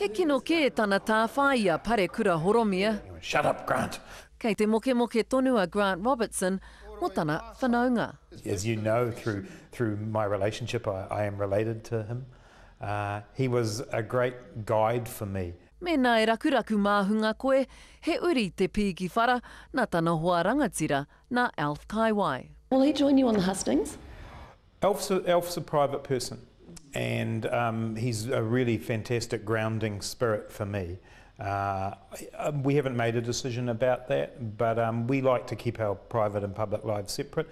He kino kē tana tāwha i a pare kura horomia. Shut up, Grant. Kei te moke moke tonu a Grant Robertson, mo tana whanaunga. As you know, through, through my relationship, I, I am related to him. Uh, he was a great guide for me. Mēnā e rakuraku māhunga koe, he uri te pīki whara nā tana hoa rangatira nā Alf Kaiwai. Will he join you on the hustings? Elf's a, Elf's a private person. and um, he's a really fantastic grounding spirit for me. Uh, we haven't made a decision about that, but um, we like to keep our private and public lives separate.